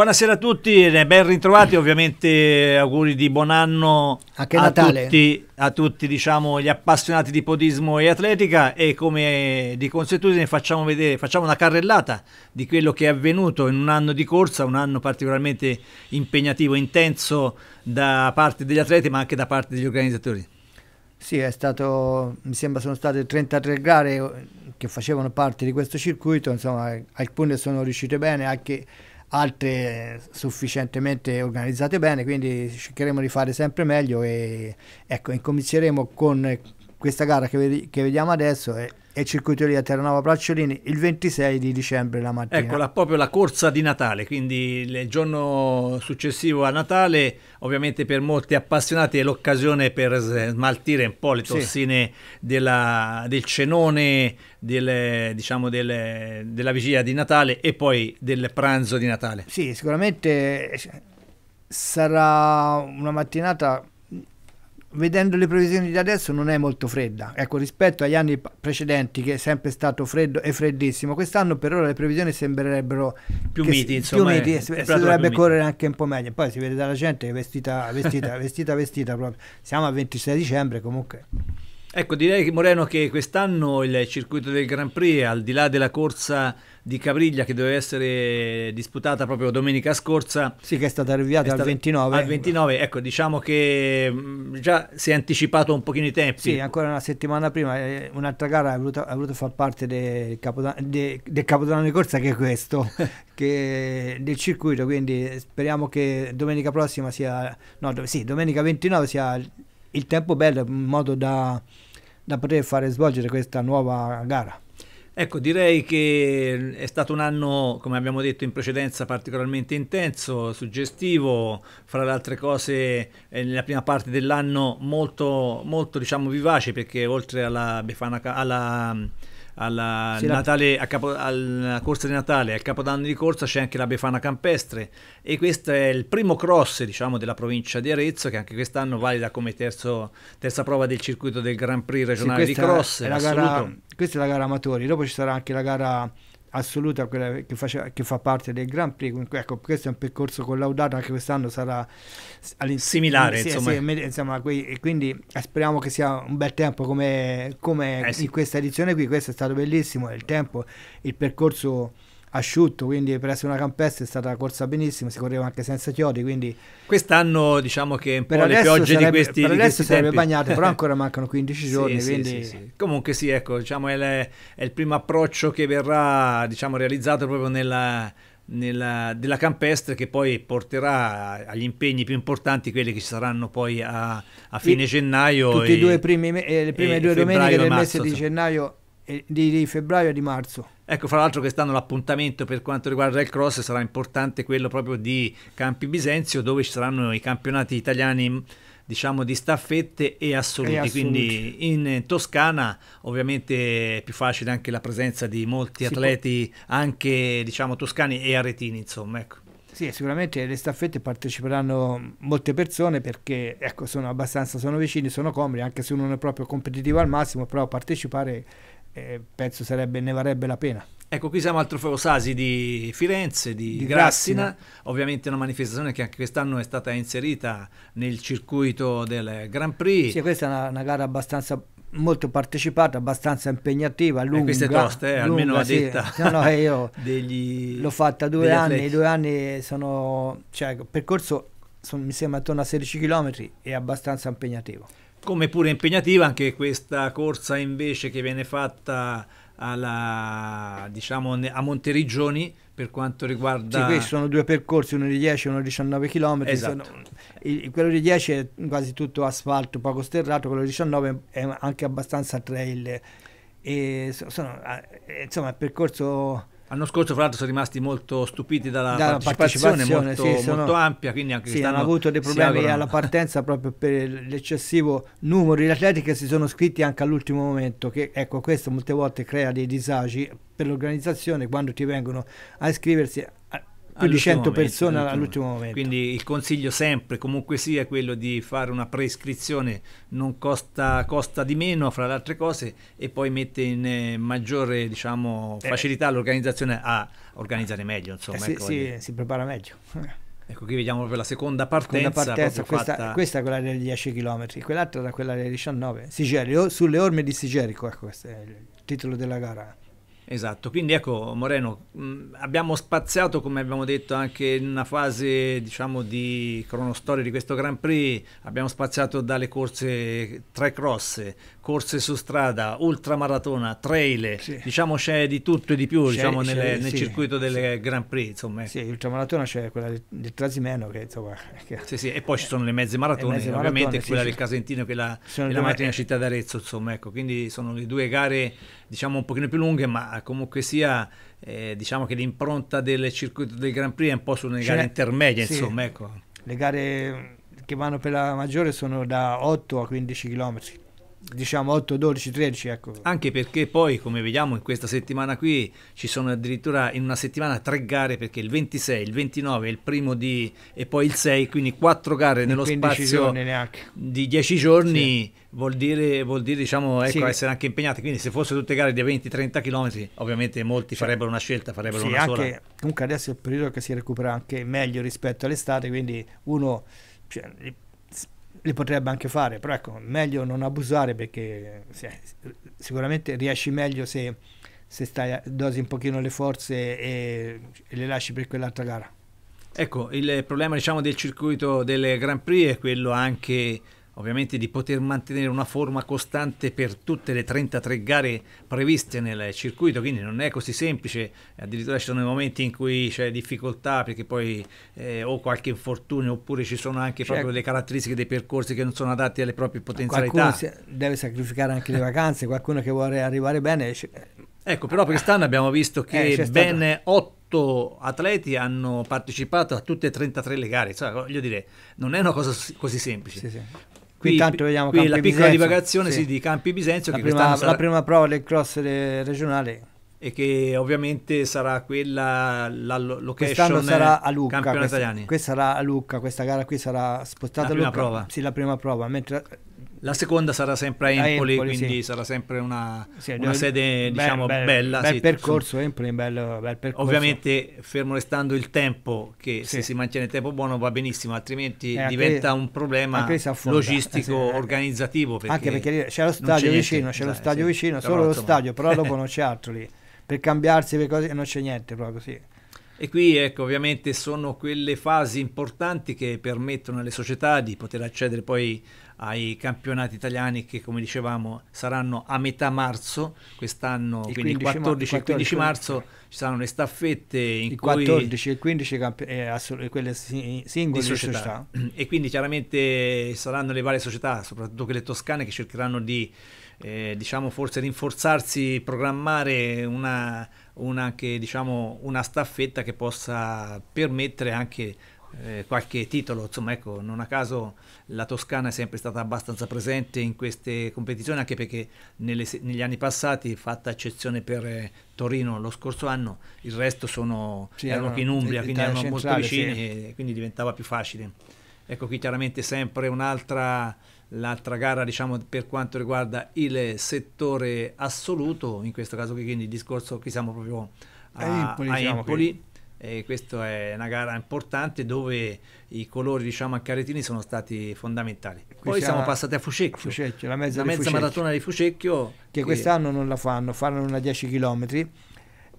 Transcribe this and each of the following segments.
Buonasera a tutti e eh, ben ritrovati, ovviamente auguri di buon anno a tutti, a tutti diciamo, gli appassionati di podismo e atletica e come di consuetudine facciamo, vedere, facciamo una carrellata di quello che è avvenuto in un anno di corsa, un anno particolarmente impegnativo, intenso da parte degli atleti ma anche da parte degli organizzatori. Sì, è stato, mi sembra sono state 33 gare che facevano parte di questo circuito, insomma alcune sono riuscite bene, anche altre sufficientemente organizzate bene, quindi cercheremo di fare sempre meglio e ecco, incominceremo con questa gara che, ved- che vediamo adesso e e circuiteria Terranova Bracciolini il 26 di dicembre la mattina. Eccola, proprio la corsa di Natale, quindi il giorno successivo a Natale, ovviamente per molti appassionati è l'occasione per smaltire un po' le tossine sì. della, del cenone, del, diciamo del, della vigilia di Natale e poi del pranzo di Natale. Sì, sicuramente eh, sarà una mattinata vedendo le previsioni di adesso non è molto fredda, ecco rispetto agli anni precedenti che è sempre stato freddo e freddissimo, quest'anno per ora le previsioni sembrerebbero più miti, eh, eh, si, insomma, più miti si, è si dovrebbe correre anche un po' meglio, poi si vede dalla gente che è vestita, vestita, vestita, vestita proprio, siamo a 26 dicembre comunque. Ecco direi Moreno che quest'anno il circuito del Grand Prix al di là della corsa di Capriglia che doveva essere disputata proprio domenica scorsa. Sì, che è stata rinviata al 29. Al 29, ecco, diciamo che mm, già si è anticipato un pochino i tempi. Sì, ancora una settimana prima eh, un'altra gara ha voluto, voluto far parte del, capodan- de, del capodanno di corsa che è questo, che del circuito, quindi speriamo che domenica prossima sia, no, do- sì, domenica 29 sia il tempo bello in modo da, da poter fare svolgere questa nuova gara. Ecco, direi che mm, è stato un anno, come abbiamo detto in precedenza, particolarmente intenso, suggestivo, fra le altre cose eh, nella prima parte dell'anno molto, molto diciamo, vivace perché oltre alla, Befana, alla mm, alla, sì, Natale, la... Capo, alla corsa di Natale, al Capodanno di corsa c'è anche la Befana Campestre e questo è il primo cross diciamo, della provincia di Arezzo che anche quest'anno valida come terzo, terza prova del circuito del Grand Prix regionale sì, di cross. È, la gara, questa è la gara amatori, dopo ci sarà anche la gara assoluta, quella che, faceva, che fa parte del Grand Prix. Comunque, ecco, questo è un percorso collaudato, anche quest'anno sarà similare. Sì, insomma. Sì, insomma qui, quindi eh, speriamo che sia un bel tempo come, come eh sì. in questa edizione qui. Questo è stato bellissimo, il tempo, il percorso asciutto, quindi per essere una campestre è stata corsa benissimo, si correva anche senza chiodi, quindi... Quest'anno diciamo che un po' le piogge sarebbe, di questi Per adesso sarebbe bagnate, però ancora mancano 15 giorni, sì, quindi... sì, sì, Comunque sì, ecco, diciamo è, le, è, il primo approccio che verrà diciamo, realizzato proprio nella... Nella, della campestre che poi porterà agli impegni più importanti quelli che ci saranno poi a, a fine e gennaio. Tutti e, i due primi, me, eh, le prime due domeniche del mese di gennaio eh, di, di febbraio e di marzo. Ecco, fra l'altro quest'anno l'appuntamento per quanto riguarda il cross sarà importante quello proprio di Campi Bisenzio dove ci saranno i campionati italiani mm, diciamo di staffette e assoluti. e assoluti. Quindi in Toscana ovviamente è più facile anche la presenza di molti si atleti può... anche diciamo toscani e aretini, insomma, ecco. Sì, sicuramente le staffette parteciperanno molte persone perché ecco, sono abbastanza sono vicini, sono comodi, anche se uno non è proprio competitivo al massimo, però partecipare eh, penso sarebbe, ne varrebbe la pena. Ecco, qui siamo al Trofeo Sasi di Firenze, di, di Grassina. Grassina. ovviamente una manifestazione che anche quest'anno è stata inserita nel circuito del Grand Prix. Sì, questa è una, una gara abbastanza molto partecipata, abbastanza impegnativa, eh, lunga. Eh, questa è eh, lunga, almeno a sì. No, no, eh, io degli, l'ho fatta due anni, i due anni sono, cioè, il percorso sono, mi sembra attorno a 16 km, è abbastanza impegnativo come pure impegnativa anche questa corsa invece che viene fatta alla, diciamo, a Monteriggioni per quanto riguarda... Sì, questi sono due percorsi, uno di 10 e uno di 19 km. Esatto. Sono... Il, quello di 10 è quasi tutto asfalto, poco sterrato, quello di 19 è anche abbastanza trail. E sono, eh, insomma, è un percorso L'anno scorso, fra l'altro, sono rimasti molto stupiti dalla, dalla partecipazione, partecipazione molto, sì, sono, molto, ampia. Quindi anche sì, hanno avuto dei problemi alla partenza proprio per l'eccessivo numero di atleti che si sono iscritti anche all'ultimo momento. Che ecco, questo molte volte crea dei disagi per l'organizzazione quando ti vengono a iscriversi più di 100 momento, persone all'ultimo momento. Quindi il consiglio sempre, comunque sia, quello di fare una prescrizione, non costa, costa di meno fra le altre cose e poi mette in eh, maggiore diciamo, eh. facilità eh. l'organizzazione a organizzare meglio. Insomma, eh, sì, ecco, sì, si prepara meglio. Ecco, qui vediamo per la seconda partenza. Seconda partenza questa, fatta... questa, è quella dei 10 km, quell'altra è quella dei 19. Sigeri, sulle orme di Sigerico, ecco questo è il titolo della gara. Esatto, quindi ecco Moreno, mh, mm, abbiamo spaziato come abbiamo detto anche in una fase diciamo di cronostoria di questo Grand Prix, abbiamo spaziato dalle corse tre cross, corse su strada, ultramaratona, trail, sì. diciamo c'è di tutto e di più diciamo, nelle, nel sì, circuito del sì. Grand Prix insomma. Ecco. Sì, ultramaratona c'è quella del Trasimeno che insomma... Che... Sì, sì, e poi ci sono le mezze maratone, mezze ovviamente maratone, quella del Casentino e quella, la macchina Città d'Arezzo insomma, ecco, quindi sono le due gare diciamo un pochino più lunghe, ma comunque sia eh, diciamo che l'impronta del circuito del Grand Prix è un po' sulle cioè, gare intermedie, sì, insomma, ecco. Le gare che vanno per la maggiore sono da 8 a 15 km, diciamo 8, 12, 13 ecco. anche perché poi come vediamo in questa settimana qui ci sono addirittura in una settimana tre gare perché il 26 il 29 il primo di e poi il 6 quindi quattro gare nello spazio di 10 giorni sì. vuol dire, vuol dire diciamo, ecco, sì. essere anche impegnati quindi se fossero tutte gare di 20-30 km ovviamente molti cioè, farebbero una scelta farebbero sì, una anche, sola comunque adesso è il periodo che si recupera anche meglio rispetto all'estate quindi uno cioè, le potrebbe anche fare, però ecco, meglio non abusare perché sicuramente riesci meglio se, se stai, dosi un pochino le forze e, e le lasci per quell'altra gara. Ecco, il problema diciamo, del circuito del Grand Prix è quello anche ovviamente di poter mantenere una forma costante per tutte le 33 gare previste nel circuito, quindi non è così semplice, addirittura ci sono i momenti in cui c'è difficoltà perché poi eh, o qualche infortunio oppure ci sono anche cioè, proprio le caratteristiche dei percorsi che non sono adatti alle proprie potenzialità. Qualcuno deve sacrificare anche le vacanze, qualcuno che vuole arrivare bene. Eh, ecco, però quest'anno abbiamo visto che eh, ben 8 atleti hanno partecipato a tutte e 33 le gare, cioè, voglio dire, non è una cosa così semplice. Sì, sì. Qui, intanto vediamo qui la piccola Bisenzio, divagazione sì. sì, di Campi Bisenzio. La, che prima, sarà... la prima prova del cross de regionale. E che ovviamente sarà quella la location Quest'anno sarà a Lucca. Questa, questa sarà a Lucca, questa gara qui sarà spostata la a Lucca. Prova. Sì, la prima prova. Mentre la seconda sarà sempre a Empoli, a Empoli quindi sì. sarà sempre una, sì, una sede bel, diciamo, bel, bella. Bel sì, percorso, Empoli, bello, bel percorso. Ovviamente fermo restando il tempo, che se si mantiene il tempo buono va benissimo, altrimenti eh, diventa anche, un problema logistico, eh, organizzativo. Perché anche perché c'è lo stadio c'è vicino, niente, c'è lo stadio vicino, solo lo stadio, però dopo non c'è altro lì. Per cambiarsi, le cose, non c'è niente proprio, sì. E qui ecco, ovviamente sono quelle fasi importanti che permettono alle società di poter accedere poi ai campionati italiani che come dicevamo saranno a metà marzo quest'anno, quindi 14 e 15 marzo ci saranno le staffette in il 14 e 15 camp- eh, quelle singole società. società. e quindi chiaramente saranno le varie società soprattutto quelle toscane che cercheranno di eh, diciamo forse rinforzarsi programmare una, una, anche, diciamo, una staffetta che possa permettere anche eh, qualche titolo, insomma ecco, non a caso la Toscana è sempre stata abbastanza presente in queste competizioni, anche perché nelle, negli anni passati, fatta eccezione per eh, Torino lo scorso anno, il resto sono, sì, erano qui in Umbria, quindi erano molto vicini sì. e quindi diventava più facile. Ecco qui chiaramente sempre un'altra l'altra gara diciamo per quanto riguarda il settore assoluto in questo caso qui quindi il discorso qui siamo proprio a, a Empoli, a diciamo Empoli e questa è una gara importante dove i colori diciamo a Caretini sono stati fondamentali Qui poi siamo, passati a Fucecchio, Fucecchio la mezza, la mezza Fucecchio, maratona di Fucecchio che, che quest'anno non la fanno fanno una 10 km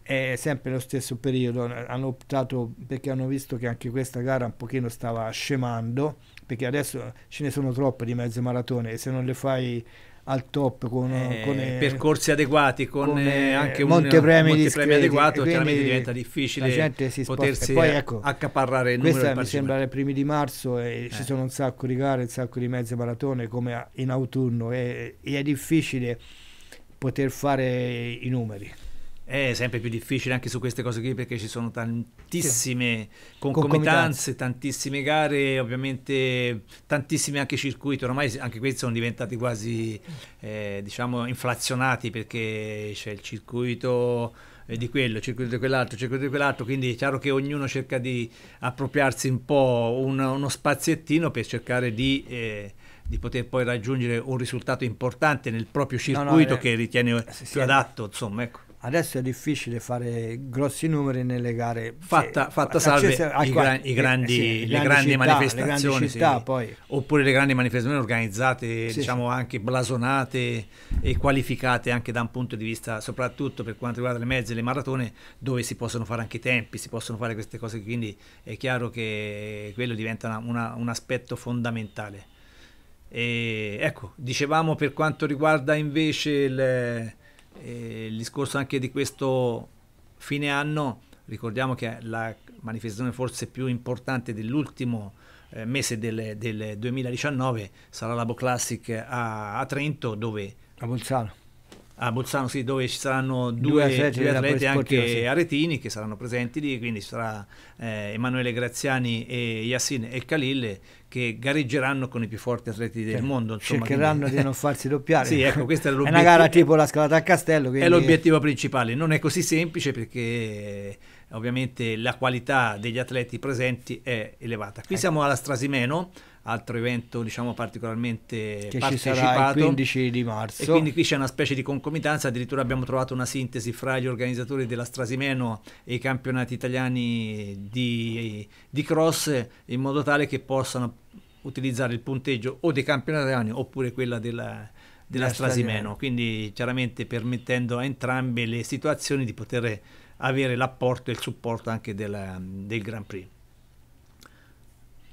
è sempre lo stesso periodo hanno optato perché hanno visto che anche questa gara un pochino stava scemando perché adesso ce ne sono troppe di mezze maratone e se non le fai al top con, eh, con eh, percorsi adeguati con, con eh, eh anche montepremi un montepremi adeguato chiaramente diventa difficile la gente si potersi poi, ecco, accaparrare il questa mi sembra i primi di marzo e eh. ci sono un sacco di gare un sacco di mezze maratone come in autunno e, e è difficile poter fare i numeri è sempre più difficile anche su queste cose qui perché ci sono tantissime sì. concomitanze, tantissime gare, ovviamente tantissimi anche circuiti, ormai anche questi sono diventati quasi eh, diciamo inflazionati perché c'è il circuito eh, di quello, il circuito di quell'altro, il circuito di quell'altro, quindi è chiaro che ognuno cerca di appropriarsi un po' un, uno spaziettino per cercare di... Eh, di poter poi raggiungere un risultato importante nel proprio circuito no, no, eh, che ritiene sì, più sì, adatto. Insomma, ecco. Adesso è difficile fare grossi numeri nelle gare. Fatta, sì, fatta salve i, ah, gran, i eh, grandi, eh, sì, le grandi, grandi città, manifestazioni. Le grandi città, sì. Oppure le grandi manifestazioni organizzate, diciamo anche blasonate e qualificate anche da un punto di vista, soprattutto per quanto riguarda le mezze e le maratone, dove si possono fare anche i tempi, si possono fare queste cose. Quindi è chiaro che quello diventa una, una, un aspetto fondamentale. E ecco, dicevamo per quanto riguarda invece il il discorso anche di questo fine anno, ricordiamo che la manifestazione forse più importante dell'ultimo eh, mese del, del, 2019 sarà la Bo Classic a, a Trento dove... A Bolzano a Bolzano, sì, dove ci saranno due, due atleti, due atleti anche sì. aretini che saranno presenti lì, quindi ci sarà eh, Emanuele Graziani e Yassin e Khalil che gareggeranno con i più forti atleti del sì. Cioè, mondo. Insomma, Cercheranno quindi... di non farsi doppiare. sì, ecco, questa è, è una gara tipo la scalata a castello. Quindi... È l'obiettivo principale, non è così semplice perché ovviamente la qualità degli atleti presenti è elevata. Qui ecco. siamo alla Strasimeno, altro evento diciamo particolarmente che partecipato. Ci sarà il 15 di marzo. E quindi qui c'è una specie di concomitanza, addirittura abbiamo trovato una sintesi fra gli organizzatori della Strasimeno e i campionati italiani di, di cross in modo tale che possano utilizzare il punteggio o dei campionati italiani oppure quella della, della Strasimeno, quindi chiaramente permettendo a entrambe le situazioni di poter avere l'apporto e il supporto anche del, del Grand Prix.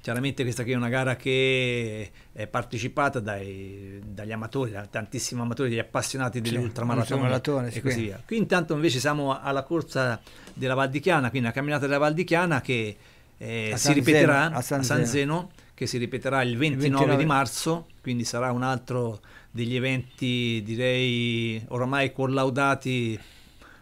Chiaramente questa qui è una gara che è partecipata dai, dagli amatori, da tantissimi amatori, degli appassionati delle sì, ultramaratone e sì, così via. Qui intanto invece siamo alla corsa della Valdichiana, quindi la camminata della Valdichiana che eh, si San ripeterà a San, a San Zeno. Zeno, che si ripeterà il 29, il 29 di marzo, quindi sarà un altro degli eventi direi oramai collaudati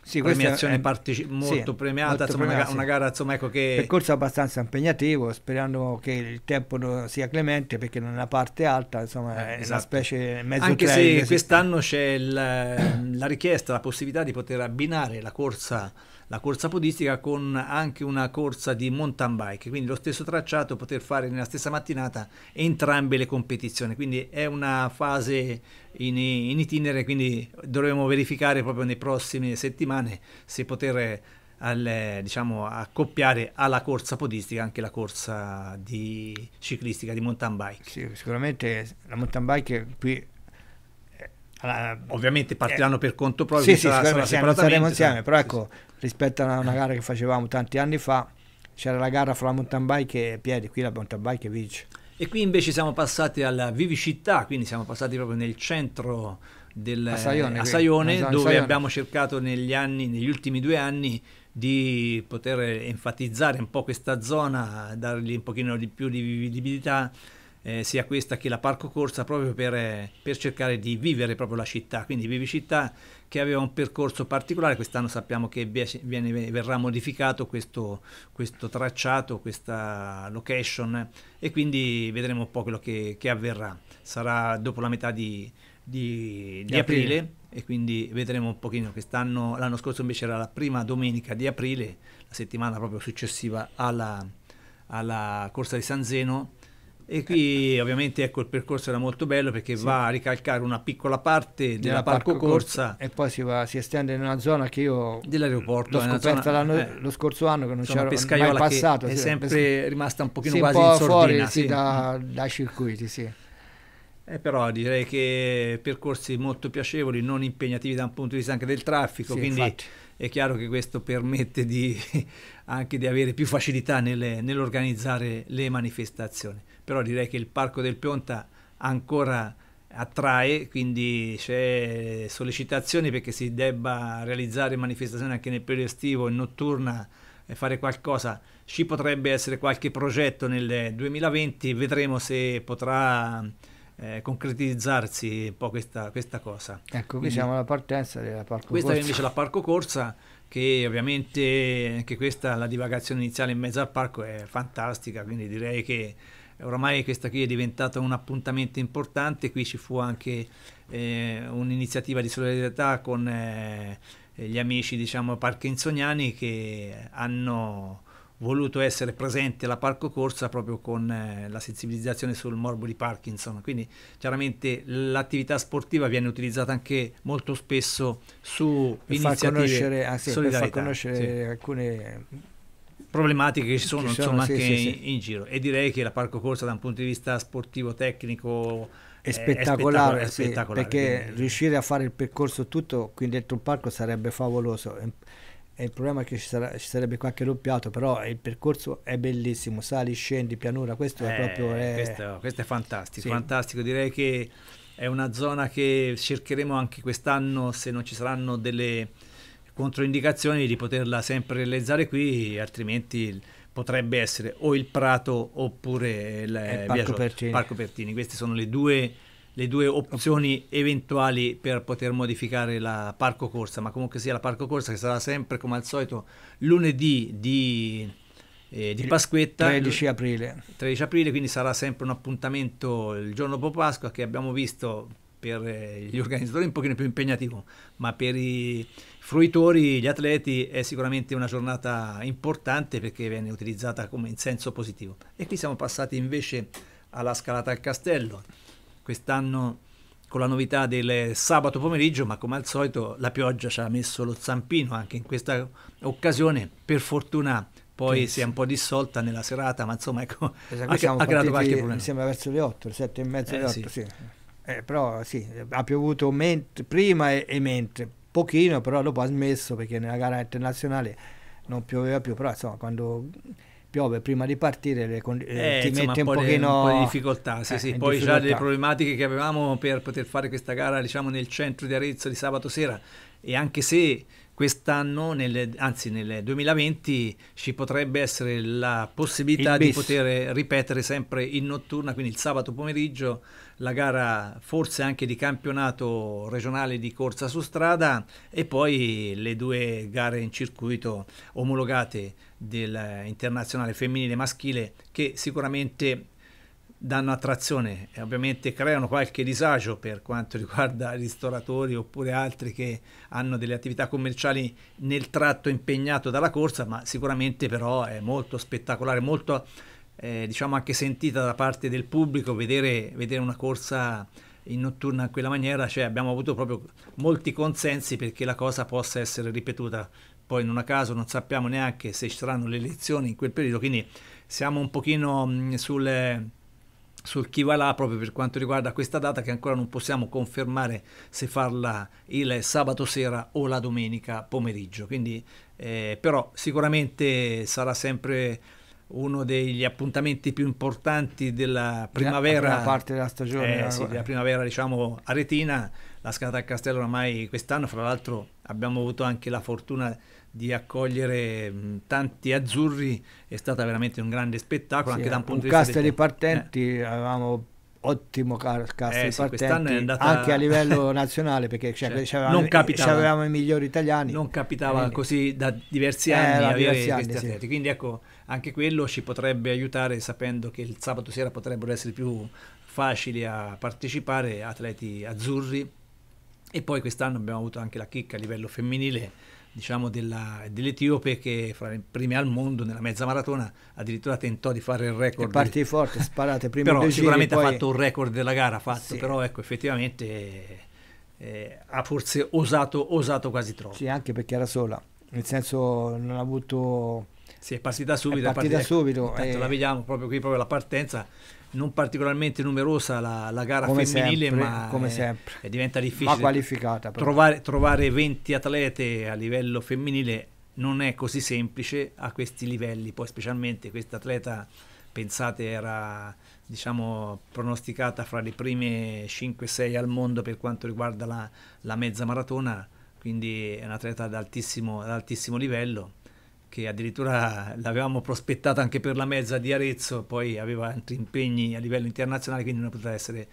sì, premiazione è, parteci- molto sì, premiata, molto insomma, premiata, una, sì. gara insomma, ecco che... Percorso abbastanza impegnativo, sperando che il tempo sia clemente perché non è una parte alta insomma, eh, è esatto. una specie mezzo Anche trail, se quest'anno c'è la richiesta, la possibilità di poter abbinare la corsa la corsa podistica con anche una corsa di mountain bike, quindi lo stesso tracciato poter fare nella stessa mattinata entrambe le competizioni, quindi è una fase in, in itinere, quindi dovremo verificare proprio nelle prossime settimane se poter al, diciamo, accoppiare alla corsa podistica anche la corsa di ciclistica di mountain bike. Sì, sicuramente la mountain bike qui allora, Ovviamente eh, partiranno eh, per conto proprio, sì, sì, sarà, sarà saremo insieme, però ecco, sì, rispetto a una gara che facevamo tanti anni fa, c'era la gara fra la mountain bike e piedi, qui la mountain bike vince. E qui invece siamo passati alla vivicità, quindi siamo passati proprio nel centro del Assaione, Assaione quindi. Esatto, dove Assaione. abbiamo cercato negli, anni, negli ultimi due anni di poter enfatizzare un po' questa zona, dargli un pochino di più di vivibilità eh, sia questa che la parco corsa proprio per, eh, per, cercare di vivere proprio la città, quindi Vivi Città che aveva un percorso particolare, quest'anno sappiamo che viene, verrà modificato questo, questo, tracciato, questa location e quindi vedremo un po' quello che, che avverrà, sarà dopo la metà di, di, di, di aprile, aprile e quindi vedremo un pochino quest'anno, l'anno scorso invece era la prima domenica di aprile, la settimana proprio successiva alla, alla corsa di San Zeno e qui ovviamente ecco, il percorso era molto bello perché sì. va a ricalcare una piccola parte della, della parco, parco corsa, corsa, e poi si, va, si, estende in una zona che io dell'aeroporto l'ho scoperta zona, eh, lo scorso anno che non c'era mai passato è sì, sempre pes- rimasta un pochino sì, quasi un po in sordina fuori, sì, da, dai circuiti sì eh, però direi che percorsi molto piacevoli, non impegnativi da un punto di vista anche del traffico, sì, quindi infatti. è chiaro che questo permette di, anche di avere più facilità nelle, nell'organizzare le manifestazioni però direi che il Parco del Pionta ancora attrae, quindi c'è sollecitazione perché si debba realizzare manifestazioni anche nel periodo estivo e notturna e fare qualcosa. Ci potrebbe essere qualche progetto nel 2020, vedremo se potrà eh, concretizzarsi un po' questa, questa cosa. Ecco, qui siamo alla partenza della Parco Corsa. Questa è invece la Parco Corsa che ovviamente anche questa, la divagazione iniziale in mezzo al parco è fantastica, quindi direi che Ormai questa qui è diventata un appuntamento importante, qui ci fu anche eh, un'iniziativa di solidarietà con eh, gli amici diciamo, parkinsoniani che hanno voluto essere presenti alla parco corsa proprio con eh, la sensibilizzazione sul morbo di Parkinson. Quindi chiaramente l'attività sportiva viene utilizzata anche molto spesso su per iniziative far conoscere, ah, sì, per far conoscere sì. alcune problematiche che ci sono, ci sono insomma, sì, anche sì, in, sì. in, giro. E direi che la parco corsa da un punto di vista sportivo, tecnico... È spettacolare, è spettacolare, è spettacolare perché quindi. riuscire a fare il percorso tutto qui dentro un parco sarebbe favoloso. E il problema è che ci, sarà, ci, sarebbe qualche doppiato, però il percorso è bellissimo, sali, scendi, pianura, questo eh, è proprio... È... Eh, questo, questo, è fantastico, sì. fantastico, direi che è una zona che cercheremo anche quest'anno se non ci saranno delle controindicazioni di poterla sempre realizzare qui, altrimenti potrebbe essere o il Prato oppure il, il eh, Parco, Pertini. Parco, Pertini. Queste sono le due, le due opzioni eventuali per poter modificare la Parco Corsa, ma comunque sia la Parco Corsa che sarà sempre come al solito lunedì di eh, di Pasquetta 13 aprile. 13 aprile quindi sarà sempre un appuntamento il giorno dopo Pasqua che abbiamo visto per eh, gli organizzatori un pochino più impegnativo ma per i, fruitori, gli atleti, è sicuramente una giornata importante perché viene utilizzata come in senso positivo. E qui siamo passati invece alla scalata al castello, quest'anno con la novità del sabato pomeriggio, ma come al solito la pioggia ci ha messo lo zampino anche in questa occasione, per fortuna poi Penso. si è un po' dissolta nella serata, ma insomma ecco, ha, siamo ha creato qualche problema. Mi sembra verso le 8, le 7 e mezza, eh, le 8, sì. sì. Eh, però sì, ha piovuto prima e, e mentre, pochino, però dopo ha smesso perché nella gara internazionale non pioveva più, però insomma quando piove prima di partire le con- eh, eh, ti insomma, mette un, po pochino... di, un po' di difficoltà, sì, eh, sì. poi difficoltà. già delle problematiche che avevamo per poter fare questa gara diciamo nel centro di Arezzo di sabato sera e anche se quest'anno, nelle, anzi nel 2020, ci potrebbe essere la possibilità di poter ripetere sempre in notturna, quindi il sabato pomeriggio la gara forse anche di campionato regionale di corsa su strada e poi le due gare in circuito omologate dell'internazionale eh, femminile e maschile che sicuramente danno attrazione e ovviamente creano qualche disagio per quanto riguarda ristoratori oppure altri che hanno delle attività commerciali nel tratto impegnato dalla corsa, ma sicuramente però è molto spettacolare, molto eh, diciamo anche sentita da parte del pubblico vedere, vedere una corsa in notturna in quella maniera, cioè abbiamo avuto proprio molti consensi perché la cosa possa essere ripetuta. Poi in un caso non sappiamo neanche se ci saranno le elezioni in quel periodo, quindi siamo un pochino mh, mm, sul, sul chi va là proprio per quanto riguarda questa data che ancora non possiamo confermare se farla il sabato sera o la domenica pomeriggio. Quindi eh, però sicuramente sarà sempre uno degli appuntamenti più importanti della primavera. La parte della stagione. Eh, sì, della primavera, diciamo, aretina. La scalata al castello ormai quest'anno, fra l'altro abbiamo avuto anche la fortuna di accogliere mh, tanti azzurri, è stato veramente un grande spettacolo, sì, anche da un punto un di vista... Castelli dei... partenti, eh. avevamo ottimo cast eh, sì, partenti, andata... anche a livello nazionale perché cioè, cioè, avevamo i migliori italiani non capitava quindi... Eh, così da diversi eh, anni, eh, diversi anni sì. quindi ecco anche quello ci potrebbe aiutare sapendo che il sabato sera potrebbero essere più facili a partecipare atleti azzurri e poi quest'anno abbiamo avuto anche la chicca a livello femminile diciamo dell'Etiope che fra le prime al mondo nella mezza maratona addirittura tentò di fare il record. E partì forte, sparate prima Però sicuramente poi... ha fatto un record della gara, fatto, sì. però ecco effettivamente eh, ha forse osato, osato quasi troppo. Sì, anche perché era sola, nel senso non ha avuto sì, è partita subito. È partita, è partita subito. Ecco, La vediamo proprio qui, proprio la partenza non particolarmente numerosa la, la gara come femminile, sempre, ma come è, è diventa difficile. Ma qualificata. Trovare, trovare 20 atlete a livello femminile non è così semplice a questi livelli, poi specialmente questa atleta, pensate, era diciamo, pronosticata fra le prime 5-6 al mondo per quanto riguarda la, la mezza maratona, quindi è un'atleta ad altissimo, ad altissimo livello che addirittura l'avevamo prospettata anche per la mezza di Arezzo, poi aveva altri impegni a livello internazionale, quindi non poteva essere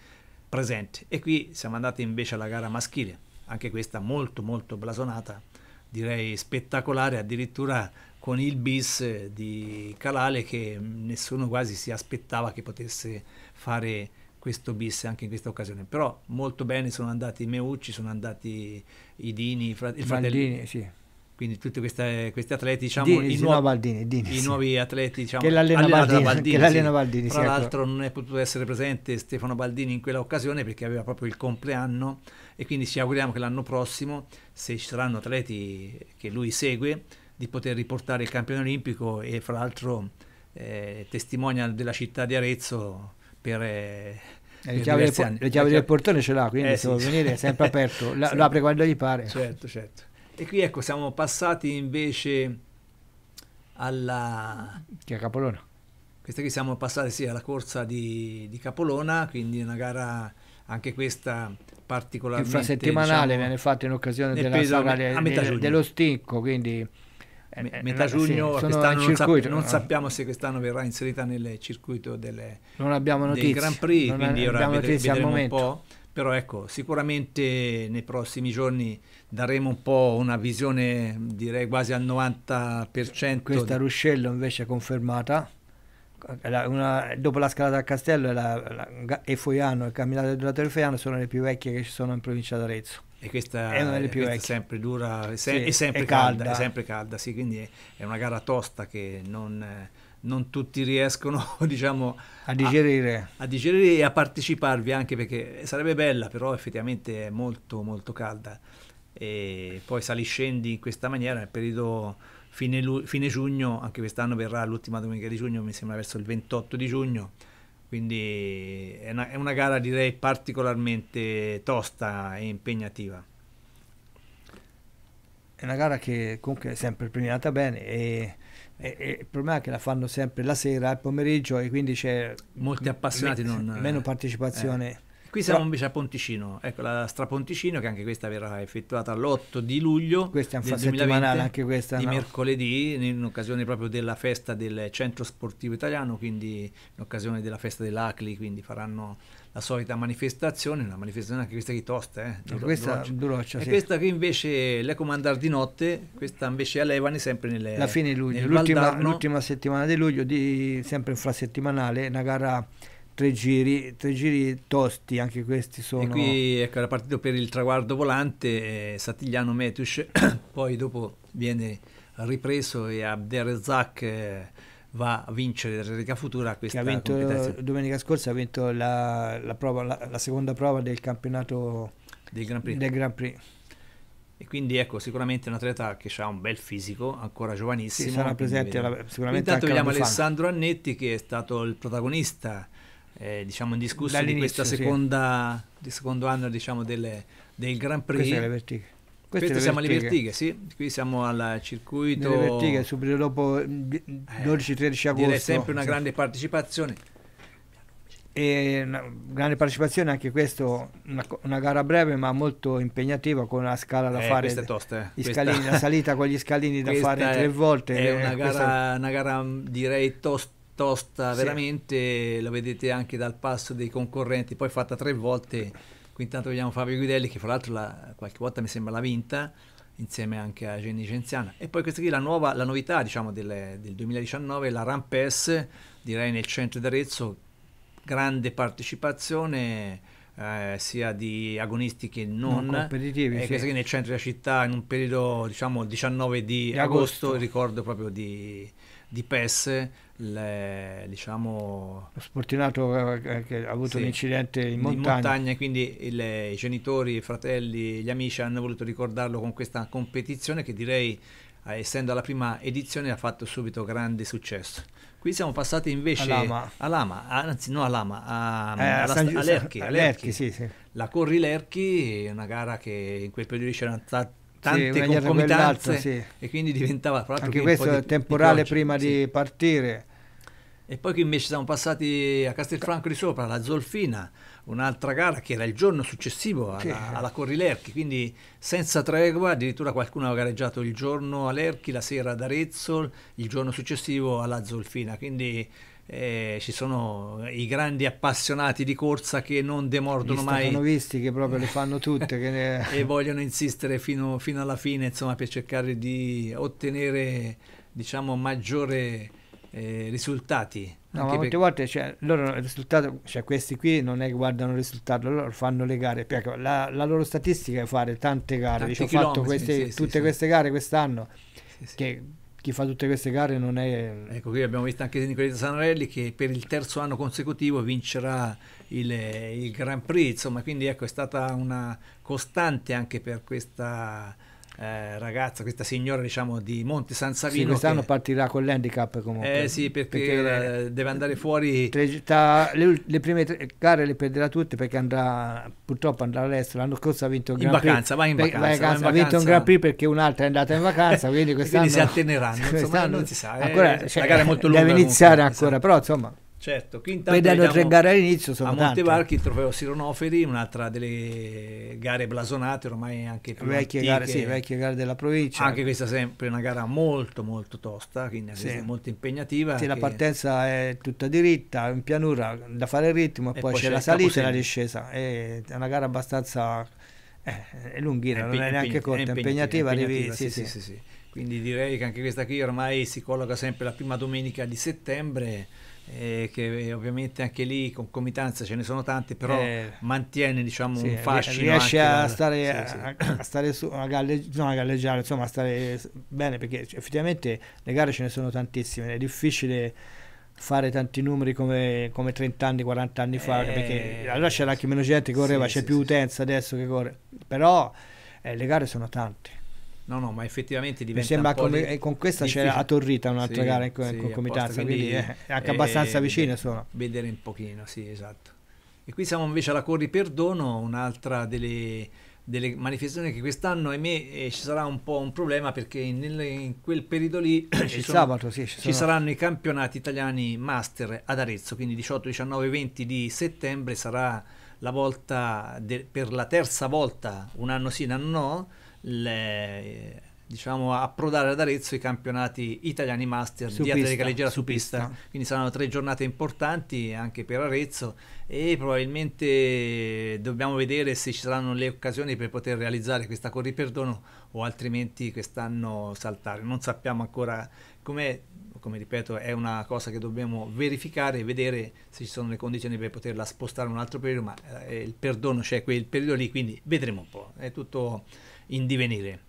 presente. E qui siamo andati invece alla gara maschile, anche questa molto molto blasonata, direi spettacolare, addirittura con il bis di Calale che nessuno quasi si aspettava che potesse fare questo bis anche in questa occasione. Però molto bene sono andati i Meucci, sono andati i il fratello. Maldini, sì quindi tutti queste, questi atleti diciamo di, i, nuovi, Baldini, Dini, i sì. nuovi atleti diciamo, che l'allena Baldini, Baldini, che l'allena Baldini sì. tra ecco. l'altro non è potuto essere presente Stefano Baldini in quella occasione perché aveva proprio il compleanno e quindi ci auguriamo che l'anno prossimo se ci saranno atleti che lui segue di poter riportare il campione olimpico e fra l'altro eh, testimonial della città di Arezzo per eh, eh le chiavi, del, po- le chiavi del portone ce l'ha, quindi eh, se sì. venire è sempre aperto, La, sì. lo apre quando gli pare. Certo, certo. E qui ecco, siamo passati invece alla... Che Capolona. Questa qui siamo passati sì, alla corsa di, di Capolona, quindi una gara anche questa particolarmente... Infrasettimanale diciamo, viene fatta in occasione della sagra de, de, dello stinco, quindi... Eh, eh, metà giugno sì, quest'anno non, circuito, non no. sappiamo se quest'anno verrà inserita nel circuito delle, non abbiamo notizie, del Grand Prix, non quindi ora vedremo, vedremo un po' Però ecco, sicuramente nei prossimi giorni daremo un po' una visione, direi quasi al 90%. Questa Ruscello invece è confermata. Una, dopo la scalata al castello e, la, la, e Foiano e Camminata del Duratore Foiano sono le più vecchie che ci sono in provincia d'Arezzo e questa è una delle più vecchie. sempre dura, se sì, è sempre è calda, calda, è sempre calda, sì, quindi è, è, una gara tosta che non non tutti riescono diciamo, a, digerire. A, a digerire e a parteciparvi anche perché sarebbe bella però effettivamente è molto molto calda e poi sali scendi in questa maniera nel periodo fine, lu- fine giugno anche quest'anno verrà l'ultima domenica di giugno mi sembra verso il 28 di giugno quindi è una, è una gara direi particolarmente tosta e impegnativa è una gara che comunque è sempre premiata bene e e, e il problema è che la fanno sempre la sera, al pomeriggio e quindi c'è... Molti appassionati me, non... Meno eh, partecipazione. Eh. Qui siamo Però, invece a Ponticino, ecco la Straponticino che anche questa verrà effettuata l'8 di luglio questa è una 2020, anche questa, di no? mercoledì, in occasione proprio della festa del Centro Sportivo Italiano, quindi in occasione della festa dell'Acli, quindi faranno la solita manifestazione, una manifestazione anche questa che tosta, eh? Duro, questa duroccia. duroccia sì. questa che invece l'eco mandar di notte, questa invece a Levani sempre nelle, la fine luglio, l'ultima, l'ultima, settimana di luglio, di, sempre infrasettimanale, una gara tre giri, tre giri tosti, anche questi sono... E qui ecco, era partito per il traguardo volante eh, Satigliano Metus, poi dopo viene ripreso e Abderzak... Eh, va a vincere la Repubblica Futura questa che vinto, Domenica scorsa ha vinto la, la, prova, la, la seconda prova del campionato del Grand Prix. Del Grand Prix. E quindi ecco, sicuramente un atleta che ha un bel fisico, ancora giovanissimo. Sì, sarà presente alla, sicuramente Intanto vediamo Alessandro Annetti che è stato il protagonista, eh, diciamo, discussione di questo sì. secondo anno diciamo, delle, del Grand Prix. Queste, Queste siamo vertighe. alle vertighe, sì. Qui siamo al circuito. Le vertighe, subito dopo 12-13 eh, agosto. Direi sempre una grande partecipazione. E una grande partecipazione, anche questo, una, una, gara breve ma molto impegnativa con la scala da eh, fare. è tosta. Eh. Questa... Scalini, la salita con gli scalini da fare tre volte. È eh, una, eh, gara, questa... una gara, mm, direi tosta tosta veramente, sì. lo vedete anche dal passo dei concorrenti, poi fatta tre volte Qui intanto vediamo Fabio Guidelli che fra l'altro la, qualche volta mi sembra l'ha vinta insieme anche a Jenny Genziana. E poi questa qui la, nuova, la novità diciamo, del, del 2019, la Rampes, direi nel centro d'Arezzo, grande partecipazione eh, sia di agonisti che non, non competitivi. Eh, sì. che nel centro della città in un periodo diciamo 19 di, di agosto. agosto, ricordo proprio di di PES le, diciamo lo sportinato eh, eh, che ha avuto sì, un incidente in montagna. in montagna quindi le, i genitori, i fratelli, gli amici hanno voluto ricordarlo con questa competizione che direi eh, essendo la prima edizione ha fatto subito grande successo qui siamo passati invece all'ama, Lama anzi no all'ama a, eh, a, San, a Lerchi, a Lerchi, Lerchi sì, sì. la Corri Lerchi una gara che in quel periodo c'erano stati tante sì, concomitanze sì. e quindi diventava anche questo è temporale di prima sì. di partire e poi che invece siamo passati a Castelfranco di sopra, alla Zolfina, un'altra gara che era il giorno successivo alla, alla Corrilerchi, quindi senza tregua, addirittura qualcuno aveva gareggiato il giorno a Lerchi, la sera ad Arezzo, il giorno successivo alla Zolfina, quindi eh, ci sono i grandi appassionati di corsa che non demordono Gli mai. Sono visti che proprio le fanno tutte ne... e vogliono insistere fino, fino, alla fine insomma, per cercare di ottenere diciamo, maggiore eh, risultati. No, ma molte per... volte cioè, loro il risultato, cioè questi qui non è che guardano il risultato, loro fanno le gare. Perché la, la loro statistica è fare tante gare. Tanti ho fatto queste, sì, tutte sì, queste sì. gare quest'anno. Che chi fa tutte queste gare non è... Ecco, qui abbiamo visto anche Nicoletta Sanrelli che per il terzo anno consecutivo vincerà il, il Grand Prix, insomma, quindi ecco, è stata una costante anche per questa eh, ragazza, questa signora diciamo di Monte San Savino. Sì, quest'anno che... partirà con l'handicap comunque. Eh sì, perché, perché deve andare fuori. Tre, tra, le, le, prime tre gare le perderà tutte perché andrà, purtroppo andrà all'estero. L'anno scorso ha vinto un Gran Prix. In vacanza, va in vacanza. va in vacanza. ha vinto un Gran Prix perché un'altra è andata in vacanza, quindi quindi si atteneranno, insomma, non si sa. Eh, ancora, eh, cioè, la gara è molto lunga. Deve iniziare comunque, ancora, però insomma... Certo, qui intanto vedendo tre gare all'inizio sono a Montevarchi il trofeo Sironoferi, un'altra delle gare blasonate ormai anche più vecchie gare, sì, vecchie gare della provincia. Anche questa è sempre una gara molto molto tosta, quindi sì. molto impegnativa. Sì, la partenza è tutta diritta, in pianura da fare il ritmo e, e poi, c'è, c'è la salita e la discesa. È una gara abbastanza eh, è lunghina, è non è neanche corta, è impegnativa, impegnativa, impegnativa arrivi, sì, sì, sì, Quindi direi che anche questa qui ormai si colloca sempre la prima domenica di settembre eh, che eh, ovviamente anche lì concomitanza ce ne sono tanti, però eh, mantiene diciamo sì, un fascino. Riesce a, dal... stare, sì, a, sì. a, stare su, a, galleggi- no, a galleggiare, insomma a stare bene perché effettivamente le gare ce ne sono tantissime, è difficile fare tanti numeri come, come 30 anni, 40 anni fa, eh, perché allora c'era anche meno gente che correva, c'è più utenza adesso che corre, però eh, le gare sono tante. No, no, ma effettivamente diventa. Mi sembra come, di, eh, con questa difficile. c'era a Torrita un'altra sì, gara in, sì, concomitanza, quindi è eh, eh, anche abbastanza vicina. Insomma. Vedere un pochino, sì, esatto. E qui siamo invece alla Corri Perdono, un'altra delle, delle manifestazioni che quest'anno, ahimè, ci sarà un po' un problema perché nel, in quel periodo lì ci, sono, sabato, sì, ci, ci saranno i campionati italiani master ad Arezzo, quindi 18, 19, 20 di settembre sarà la volta de, per la terza volta, un anno sì, un anno no le, diciamo, approdare ad Arezzo i campionati italiani master su di atletica leggera su, su pista. pista. Quindi saranno tre giornate importanti anche per Arezzo e probabilmente dobbiamo vedere se ci saranno le occasioni per poter realizzare questa corriperdono o altrimenti quest'anno saltare. Non sappiamo ancora com'è come ripeto è una cosa che dobbiamo verificare e vedere se ci sono le condizioni per poterla spostare un altro periodo ma eh, il perdono c'è cioè quel periodo lì quindi vedremo un po' è tutto in divenire.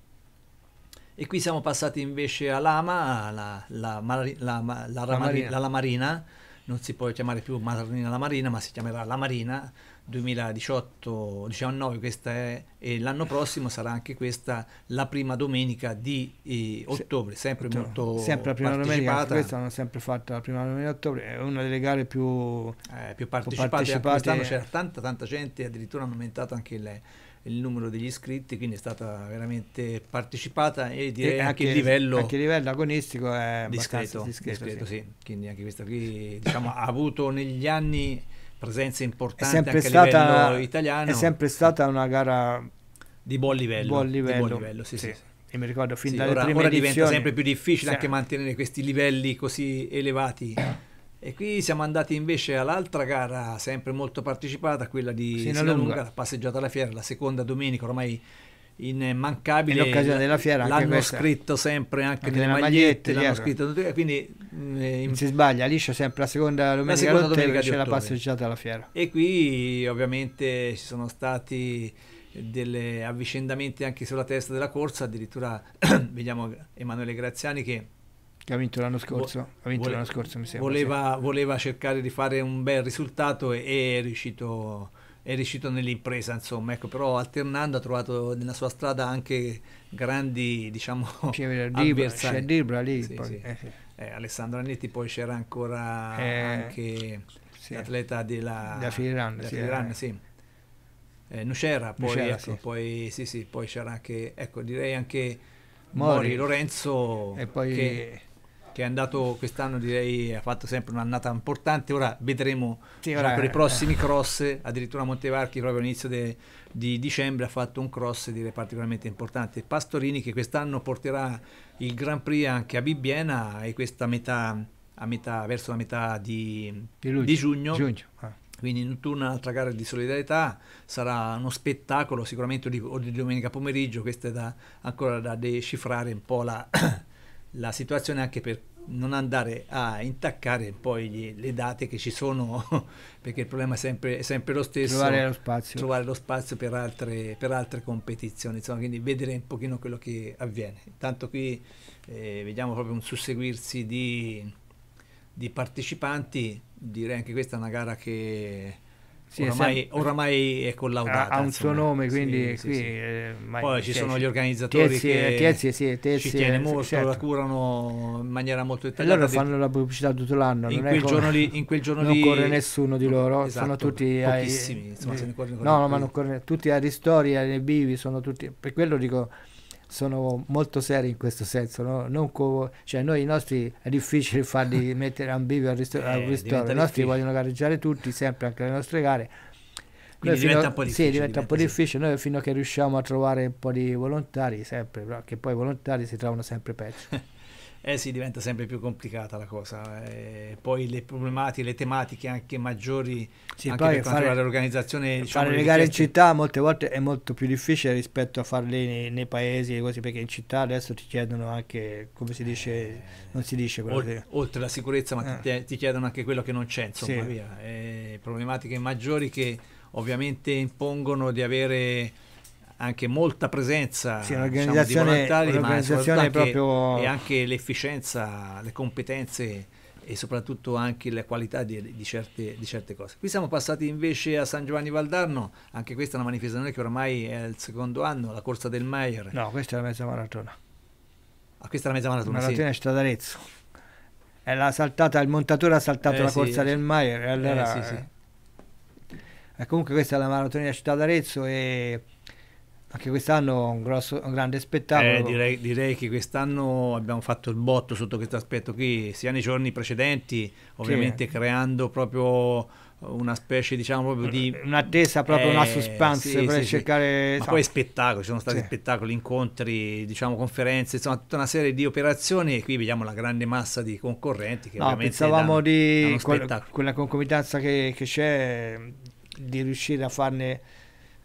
E qui siamo passati invece all'AMA, la, la, la, la, marina. la Marina, non si può chiamare più Marina la Marina, ma si chiamerà la Marina 2018-19, questa è, e l'anno prossimo sarà anche questa la prima domenica di eh, ottobre, sempre ottobre. molto sempre la prima domenica, questa l'hanno sempre fatta la prima domenica di ottobre, è una delle gare più, eh, più partecipate, più partecipate. Eh, quest'anno c'era tanta tanta gente, addirittura hanno aumentato anche le il numero degli iscritti, quindi è stata veramente partecipata e direi e anche, anche, il livello, anche livello agonistico è discreto, discreto, discreto sì. Sì. quindi anche questa qui diciamo, ha avuto negli anni presenze importanti anche stata, a livello italiano. È sempre stata una gara di buon livello, buon livello. Buon livello sì, sì. E mi ricordo fin sì, dalle ora, prime ora diventa sempre più difficile anche mantenere questi livelli così elevati e qui siamo andati invece all'altra gara, sempre molto partecipata, quella di Sinalunga, la passeggiata alla fiera, la seconda domenica ormai immancabile. In occasione della fiera anche l'hanno scritto sempre anche, anche nelle magliette, magliette scritto, quindi mm, eh, si sbaglia, lì c'è sempre la seconda domenica, la seconda domenica c'è la passeggiata alla fiera. E qui ovviamente ci sono stati degli avvicendamenti anche sulla testa della corsa, addirittura vediamo Emanuele Graziani che che ha vinto l'anno scorso, ha vinto vole- l'anno scorso mi sembra. Voleva, sì. voleva, cercare di fare un bel risultato e, e è riuscito è riuscito nell'impresa, insomma, ecco, però alternando ha trovato nella sua strada anche grandi, diciamo, c'è c'è Libra lì, sì, poi. Sì. Eh, sì. Eh, Alessandro Anetti, poi c'era ancora eh, anche l'atleta della, della Filiran, della Filiran sì. Eh. Eh, Nucera, poi, Nucera, ecco, poi, sì, sì, poi c'era anche, ecco, direi anche Mori, Mori Lorenzo, e poi... Che, che è andato quest'anno direi ha fatto sempre un'annata importante ora vedremo sì, ora, per i prossimi cross addirittura Montevarchi proprio all'inizio di dicembre ha fatto un cross direi particolarmente importante Pastorini che quest'anno porterà il Grand Prix anche a Bibbiena e questa metà, a metà verso la metà di, di, di giugno, giugno. Ah. quindi in tutta un'altra gara di solidarietà sarà uno spettacolo sicuramente di, o di domenica pomeriggio questo è da, ancora da decifrare un po' la la situazione anche per non andare a intaccare poi gli, le date che ci sono, perché il problema è sempre, è sempre lo stesso. Trovare lo spazio. Trovare lo spazio per altre, per altre, competizioni, insomma, quindi vedere un pochino quello che avviene. Intanto qui eh, vediamo proprio un susseguirsi di, di partecipanti, direi anche questa è una gara che sì, oramai, oramai, è collaudato. Ha, un suo nome, quindi sì, qui, sì, eh, Poi ci sono gli organizzatori Tiezi, che Tiezi, sì, Tiezi, ci tiene molto, certo. la curano in maniera molto dettagliata. loro fanno la pubblicità tutto l'anno. In, quel, giorno lì, in quel giorno non lì... corre nessuno di loro, esatto, sono tutti... Pochissimi, ai, insomma, eh, se ne corre, corre no, no, ma non corre... Tutti a Ristori, a Bivi, sono tutti... Per quello dico sono molto seri in questo senso, no? co- cioè noi i nostri è difficile farli mettere ambivi al, ristor- eh, al ristoro, i nostri vogliono gareggiare tutti, sempre anche le nostre gare. Quindi noi diventa, fino, un sì, diventa, diventa un po' difficile. Sì. Noi fino a che riusciamo a trovare un po' di volontari, sempre, che poi i volontari si trovano sempre peggio. eh sì, diventa sempre più complicata la cosa. Eh, poi le problematiche, le tematiche anche maggiori, sì, anche per quanto riguarda l'organizzazione. Diciamo, fare le gare in città molte volte è molto più difficile rispetto a farle nei, nei paesi, così, perché in città adesso ti chiedono anche, come si dice, eh, non si dice quello oltre, che... oltre la sicurezza, ma eh. ti, ti, chiedono anche quello che non c'è, insomma, sì. via. Eh, problematiche maggiori che ovviamente impongono di avere anche molta presenza sì, diciamo, di volontari, ma anche, e anche l'efficienza, le competenze e soprattutto anche la qualità di, di, certe, di, certe, cose. Qui siamo passati invece a San Giovanni Valdarno, anche questa è una manifestazione che ormai è il secondo anno, la corsa del Maier. No, questa è la mezza maratona. Ah, questa è la mezza maratona, maratona sì. è stata Arezzo. È la saltata, il montatore ha saltato eh, la sì, corsa eh, del Maier e allora... Eh, sì, sì. Eh, comunque questa è la maratona di Città d'Arezzo e anche quest'anno un, grosso, un grande spettacolo. Eh, direi, direi, che quest'anno abbiamo fatto il botto sotto questo aspetto qui, sia nei giorni precedenti, ovviamente che... creando proprio una specie diciamo proprio di un'attesa proprio eh, una suspense sì, per sì, cercare sì. Ma poi spettacoli ci sono stati sì. spettacoli incontri diciamo conferenze insomma tutta una serie di operazioni e qui vediamo la grande massa di concorrenti che no, pensavamo danno, di danno quella, quella concomitanza che c'è di riuscire a farne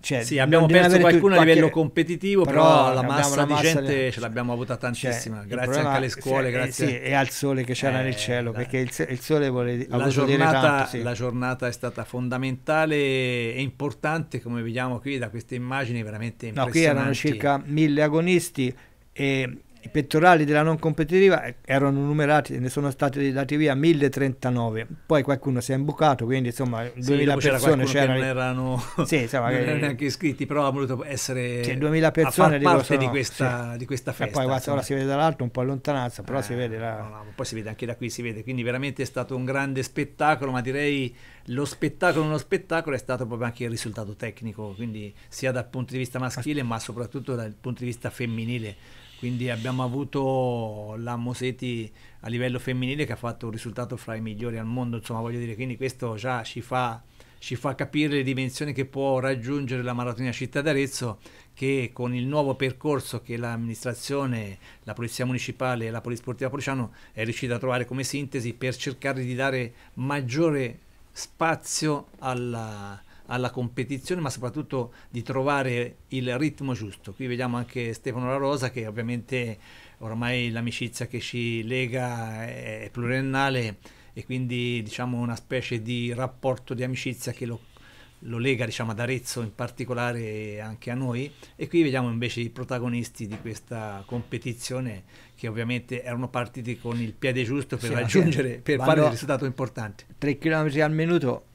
cioè, sì, abbiamo perso qualcuno più, a livello competitivo, però, però la massa la di massa gente le... ce l'abbiamo avuta tantissima, cioè, grazie problema, anche alle scuole, sì, cioè, grazie... Sì, e al sole che c'era eh, nel cielo, dai. perché il, il sole vuole la giornata, tanto, sì. la giornata è stata fondamentale e importante, come vediamo qui da queste immagini veramente impressionanti. No, qui erano circa mille agonisti e i pettorali della non competitiva eh, erano numerati, ne sono stati dati via 1039, poi qualcuno si è imbucato, quindi insomma sì, 2000 persone c'erano. non erano sì, insomma, non erano neanche iscritti, però ha voluto essere sì, 2000 persone a parte sono, di, questa, sì. di questa festa. E poi guarda, ora si vede dall'alto un po' a lontananza, però eh, si vede la... no, no, poi si vede anche da qui, si vede, quindi veramente è stato un grande spettacolo, ma direi lo spettacolo uno spettacolo è stato proprio anche il risultato tecnico, quindi sia dal punto di vista maschile ma soprattutto dal punto di vista femminile quindi abbiamo avuto la Moseti a livello femminile che ha fatto un risultato fra i migliori al mondo, insomma voglio dire, quindi questo già ci fa, ci fa capire le dimensioni che può raggiungere la maratona città d'Arezzo che con il nuovo percorso che l'amministrazione, la Polizia Municipale e la Polisportiva Policiano è riuscita a trovare come sintesi per cercare di dare maggiore spazio alla alla competizione, ma soprattutto di trovare il ritmo giusto. Qui vediamo anche Stefano La Rosa che ovviamente ormai l'amicizia che ci lega è pluriennale e quindi diciamo una specie di rapporto di amicizia che lo, lo lega diciamo, ad Arezzo in particolare anche a noi e qui vediamo invece i protagonisti di questa competizione che ovviamente erano partiti con il piede giusto per sì, raggiungere per fare un risultato importante 3 km al minuto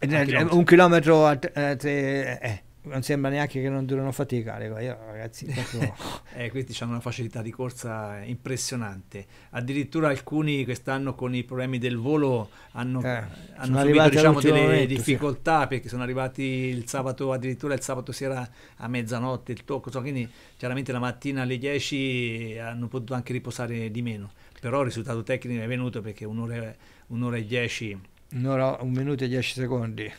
un chilometro a, a eh, te, eh, non sembra neanche che non durano fatica. Io, ragazzi, proprio... eh, questi hanno una facilità di corsa impressionante. Addirittura alcuni quest'anno con i problemi del volo hanno, eh, hanno subito diciamo, delle momento, difficoltà sì. perché sono arrivati il sabato, addirittura il sabato sera a mezzanotte, il tocco, so, quindi chiaramente la mattina alle 10 hanno potuto anche riposare di meno. Però il risultato tecnico è venuto perché un'ora, un'ora e 10 Un'ora, un minuto e dieci secondi.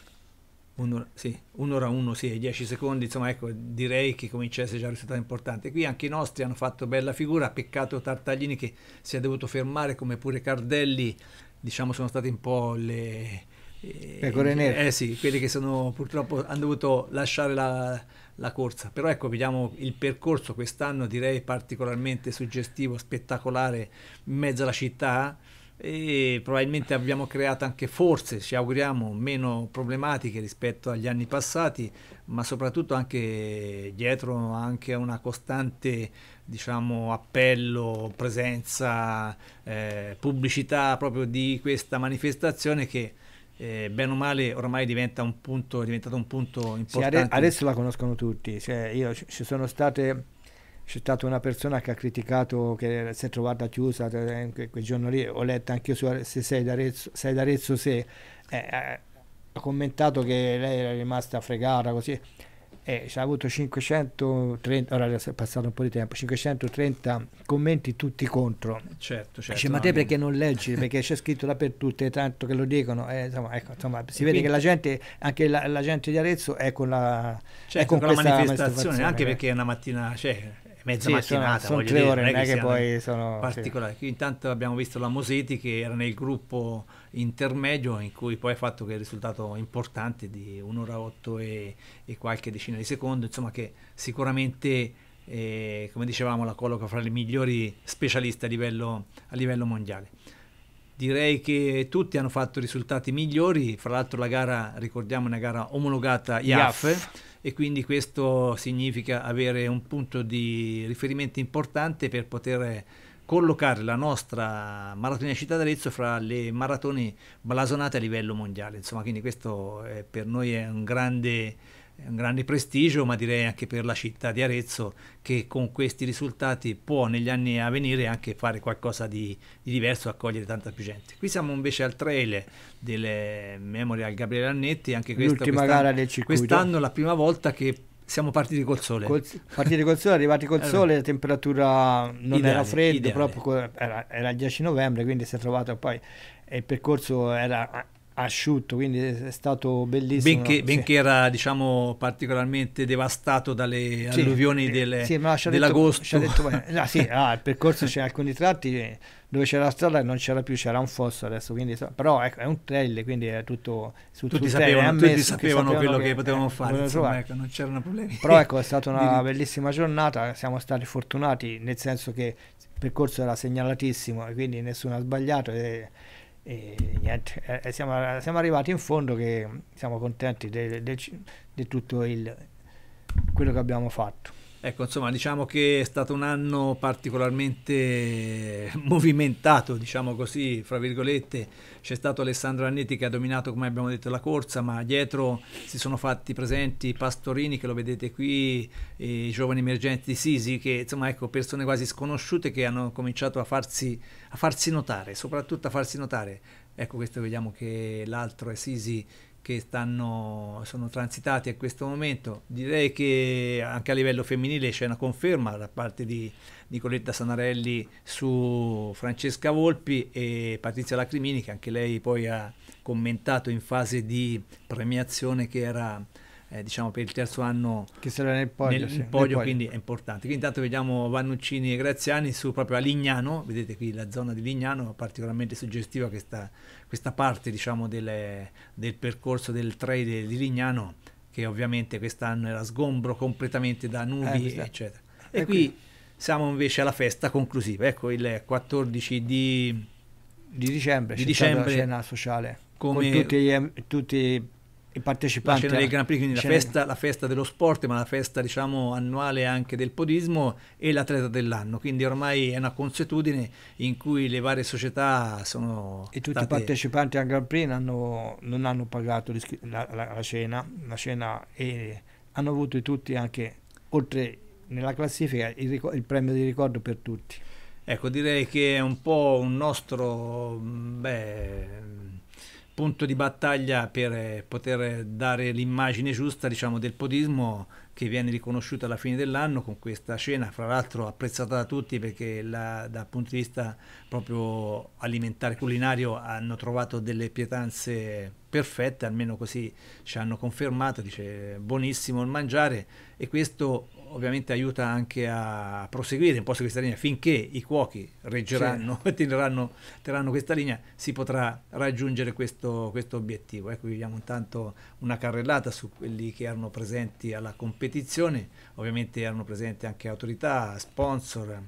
Un'ora, sì, un'ora, uno, sì, dieci secondi, insomma, ecco, direi che comincia a essere già risultato importante. Qui anche i nostri hanno fatto bella figura, peccato Tartaglini che si è dovuto fermare, come pure Cardelli, diciamo, sono stati un po' le... Pecore eh, nere. Eh sì, quelli che sono purtroppo hanno dovuto lasciare la, la corsa. Però ecco, vediamo il percorso quest'anno, direi particolarmente suggestivo, spettacolare, in mezzo alla città e probabilmente abbiamo creato anche forse, ci auguriamo, meno problematiche rispetto agli anni passati, ma soprattutto anche dietro anche a una costante diciamo, appello, presenza, eh, pubblicità proprio di questa manifestazione che eh, bene o male ormai diventa un punto, è diventato un punto importante. Sì, adesso la conoscono tutti, cioè io ci sono state c'è stata una persona che ha criticato che si è trovata chiusa eh, quel giorno lì, ho letto anche io su, se sei d'Arezzo, sei d'Arezzo se eh, ha eh, commentato che lei era rimasta fregata così e ci ha avuto 530 ora è passato un po' di tempo 530 commenti tutti contro certo, certo Dice, ma te perché non leggi perché c'è scritto dappertutto e tanto che lo dicono eh, insomma, ecco, insomma, si e vede quindi... che la gente anche la, la, gente di Arezzo è con la, certo, è con con la manifestazione, manifestazione, anche perché è una mattina cioè, mezza sì, mattinata. Sono, sono tre dire, ore, non è che, che poi sono... Particolari. Sì. Intanto abbiamo visto la Moseti che era nel gruppo intermedio in cui poi ha fatto che il risultato importante di un'ora 8 e, e qualche decina di secondi, insomma che sicuramente... E, eh, come dicevamo la colloca fra le migliori specialiste a livello, a livello, mondiale. Direi che tutti hanno fatto risultati migliori, fra l'altro la gara, ricordiamo, è una gara omologata IAF, IAF e quindi questo significa avere un punto di riferimento importante per poter collocare la nostra maratona città d'Arezzo fra le maratone blasonate a livello mondiale. Insomma, quindi questo è, per noi è un grande un grande prestigio, ma direi anche per la città di Arezzo che con questi risultati può negli anni a venire anche fare qualcosa di, di diverso, accogliere tanta più gente. Qui siamo invece al trailer delle Memorial Gabriele Annetti, anche questa quest'anno, quest'anno la prima volta che siamo partiti col sole. Col, partiti col sole, arrivati col sole, la temperatura non ideale, era fredda, proprio era, era, il 10 novembre, quindi si è trovato poi il percorso era asciutto, quindi è stato bellissimo. Benché, benché sì. era diciamo, particolarmente devastato dalle sì, alluvioni del, sì, dell'agosto. Detto, detto, ah, sì, ah, il percorso c'è alcuni tratti eh, dove c'era la strada e non c'era più, c'era un fosso adesso, quindi, però ecco, è un trail, quindi è tutto su, tutti, sul sapevano, ammesso, tutti sapevano, sapevano quello che, che potevano eh, fare, insomma, ecco, non c'erano problemi. Però ecco, è stata una bellissima giornata, siamo stati fortunati nel senso che il percorso era segnalatissimo e quindi nessuno ha sbagliato. E, e niente, eh, eh siamo, siamo, arrivati in fondo che siamo contenti di tutto il, quello che abbiamo fatto. Ecco, insomma, diciamo che è stato un anno particolarmente movimentato, diciamo così, fra virgolette. C'è stato Alessandro Annetti che ha dominato, come abbiamo detto, la corsa, ma dietro si sono fatti presenti Pastorini, che lo vedete qui, i giovani emergenti di Sisi, che insomma, ecco, persone quasi sconosciute che hanno cominciato a farsi, a farsi notare, soprattutto a farsi notare. Ecco, questo vediamo che l'altro è Sisi che stanno, sono transitati a questo momento. Direi che anche a livello femminile c'è una conferma da parte di Nicoletta Sanarelli su Francesca Volpi e Patrizia Lacrimini, che anche lei poi ha commentato in fase di premiazione che era eh, diciamo per il terzo anno che sarà nel podio, nel, sì, nel podio quindi è importante. Quindi intanto vediamo Vannuccini e Graziani su proprio a Lignano, vedete qui la zona di Lignano, particolarmente suggestiva questa, questa parte diciamo delle, del percorso del trade di Lignano che ovviamente quest'anno era sgombro completamente da nubi eh, eccetera. Eh, e, qui, qui siamo invece alla festa conclusiva, ecco il 14 di, di dicembre, di dicembre cena sociale come... con tutti, gli, tutti e partecipanti. La scena dei Grand Prix, quindi la festa, la festa, dello sport, ma la festa diciamo annuale anche del podismo e l'atleta dell'anno. Quindi ormai è una consuetudine in cui le varie società sono. E tutti i partecipanti al Grand Prix hanno, non hanno pagato la, la, la cena, cena e hanno avuto tutti anche, oltre nella classifica, il, il premio di ricordo per tutti. Ecco, direi che è un po' un nostro mm, beh, punto di battaglia per eh, poter dare l'immagine giusta diciamo, del podismo che viene riconosciuta alla fine dell'anno con questa cena, fra l'altro apprezzata da tutti perché la, dal punto di vista proprio alimentare culinario hanno trovato delle pietanze perfette, almeno così ci hanno confermato, dice buonissimo il mangiare e questo ovviamente aiuta anche a proseguire un po' su questa linea finché i cuochi reggeranno e terranno, terranno, questa linea si potrà raggiungere questo, questo obiettivo ecco vediamo intanto una carrellata su quelli che erano presenti alla competizione ovviamente erano presenti anche autorità sponsor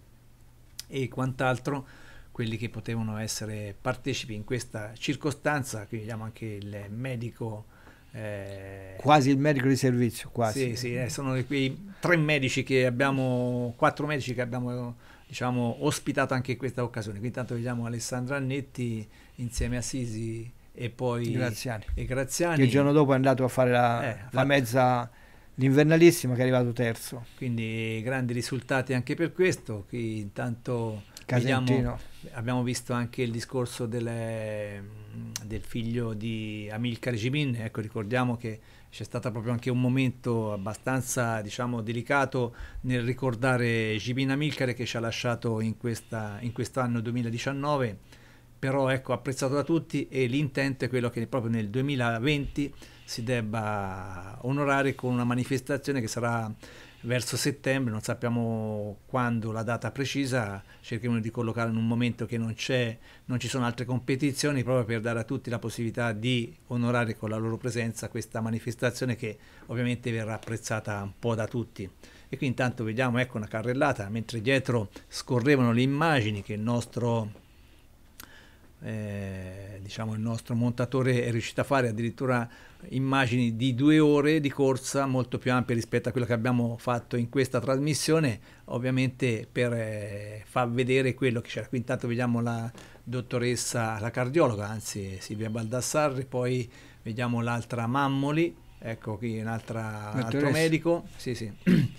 e quant'altro quelli che potevano essere partecipi in questa circostanza qui vediamo anche il medico eh, quasi il medico di servizio, quasi. Sì, sì, eh, sono quei tre medici che abbiamo, quattro medici che abbiamo diciamo, ospitato anche in questa occasione. Quindi intanto vediamo Alessandro Annetti insieme a Sisi e poi Graziani. E Graziani. Che il giorno dopo è andato a fare la, eh, la mezza l'invernalissima che è arrivato terzo. Quindi grandi risultati anche per questo. Qui intanto vediamo, abbiamo visto anche il discorso delle del figlio di Amilcare Gimin, ecco ricordiamo che c'è stato proprio anche un momento abbastanza diciamo, delicato nel ricordare Gimin Amilcare che ci ha lasciato in, questa, in quest'anno 2019, però ecco apprezzato da tutti e l'intento è quello che proprio nel 2020 si debba onorare con una manifestazione che sarà verso settembre, non sappiamo quando la data precisa, cercheremo di collocarla in un momento che non, c'è, non ci sono altre competizioni, proprio per dare a tutti la possibilità di onorare con la loro presenza questa manifestazione che ovviamente verrà apprezzata un po' da tutti. E qui intanto vediamo ecco una carrellata, mentre dietro scorrevano le immagini che il nostro eh, diciamo il nostro montatore è riuscito a fare addirittura immagini di due ore di corsa molto più ampie rispetto a quello che abbiamo fatto in questa trasmissione ovviamente per eh, far vedere quello che c'era qui intanto vediamo la dottoressa la cardiologa anzi Silvia Baldassarri poi vediamo l'altra Mammoli ecco qui un altro medico sì, sì.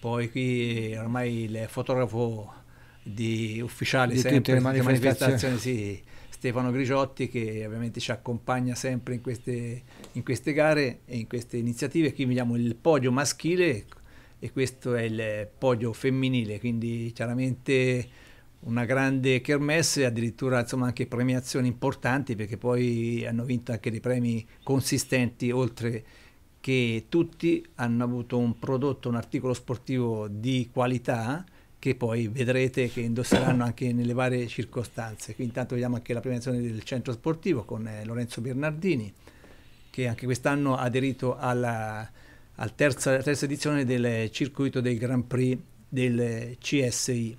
poi qui ormai il fotografo di ufficiale di sempre, tutte le manifestazioni, manifestazioni sì, Stefano Grigiotti che ovviamente ci accompagna sempre in queste, in queste gare e in queste iniziative. Qui vediamo il podio maschile e questo è il podio femminile, quindi chiaramente una grande kermesse, e addirittura insomma, anche premiazioni importanti perché poi hanno vinto anche dei premi consistenti oltre che tutti hanno avuto un prodotto, un articolo sportivo di qualità che poi vedrete che indosseranno anche nelle varie circostanze. Qui intanto vediamo anche la premiazione del centro sportivo con eh, Lorenzo Bernardini, che anche quest'anno ha aderito alla, al terza, terza edizione del circuito del Grand Prix del CSI.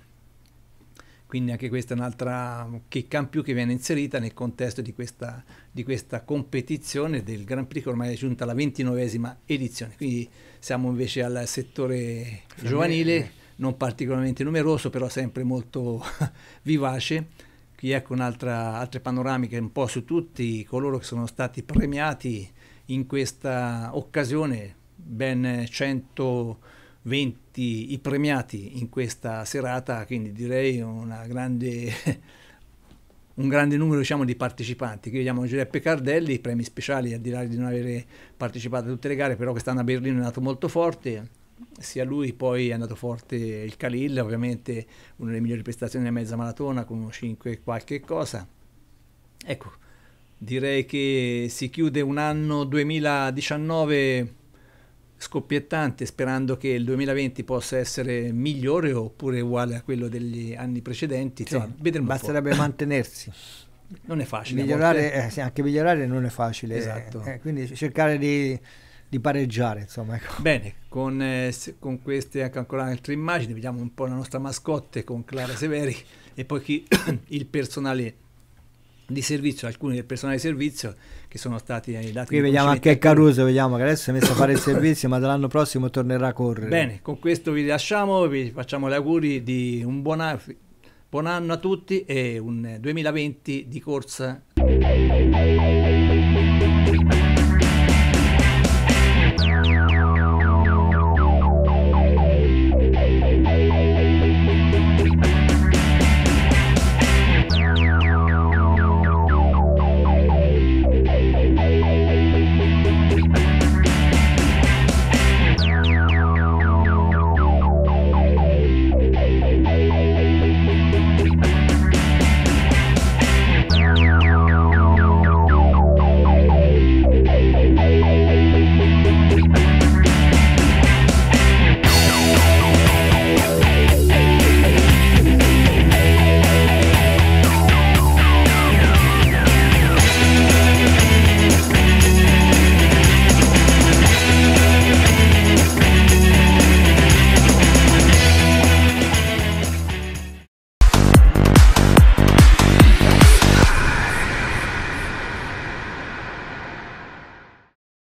Quindi anche questa è un'altra chicca in più che viene inserita nel contesto di questa, di questa competizione del Grand Prix che ormai è giunta alla 29esima edizione. Quindi siamo invece al settore giovanile non particolarmente numeroso, però sempre molto vivace. Qui ecco un'altra altre panoramiche un po' su tutti coloro che sono stati premiati in questa occasione, ben 120 i premiati in questa serata, quindi direi grande, un grande numero diciamo, di partecipanti. Qui vediamo Giuseppe Cardelli, premi speciali, al di là di non avere partecipato a tutte le gare, però quest'anno a Berlino è andato molto forte sia lui poi è andato forte il Khalil, ovviamente una delle migliori prestazioni della mezza maratona con 5 qualche cosa. Ecco, direi che si chiude un anno 2019 scoppiettante sperando che il 2020 possa essere migliore oppure uguale a quello degli anni precedenti. Sì, Insomma, basterebbe mantenersi. Non è facile. Migliorare, eh, sì, anche migliorare non è facile. Esatto. Eh, quindi cercare di di pareggiare. Insomma, ecco. Bene, con, eh, con, queste anche ancora altre immagini, vediamo un po' la nostra mascotte con Clara Severi e poi chi, il personale di servizio, alcuni del personale di servizio che sono stati dati. Qui vediamo anche Caruso, vediamo che adesso è messo a fare il servizio, ma dall'anno prossimo tornerà a correre. Bene, con questo vi lasciamo, vi facciamo gli auguri di un buon, anno, buon anno a tutti e un 2020 eh, di corsa.